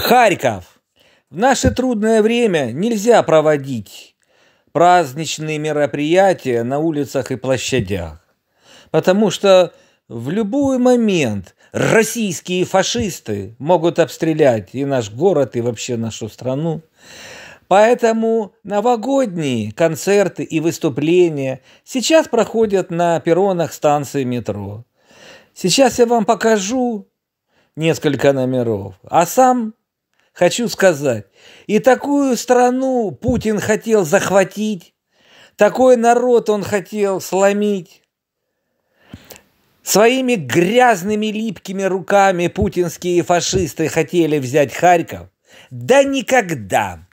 Харьков. В наше трудное время нельзя проводить праздничные мероприятия на улицах и площадях, потому что в любой момент российские фашисты могут обстрелять и наш город, и вообще нашу страну. Поэтому новогодние концерты и выступления сейчас проходят на перронах станции метро. Сейчас я вам покажу несколько номеров, а сам хочу сказать. И такую страну Путин хотел захватить, такой народ он хотел сломить. Своими грязными липкими руками путинские фашисты хотели взять Харьков. Да никогда!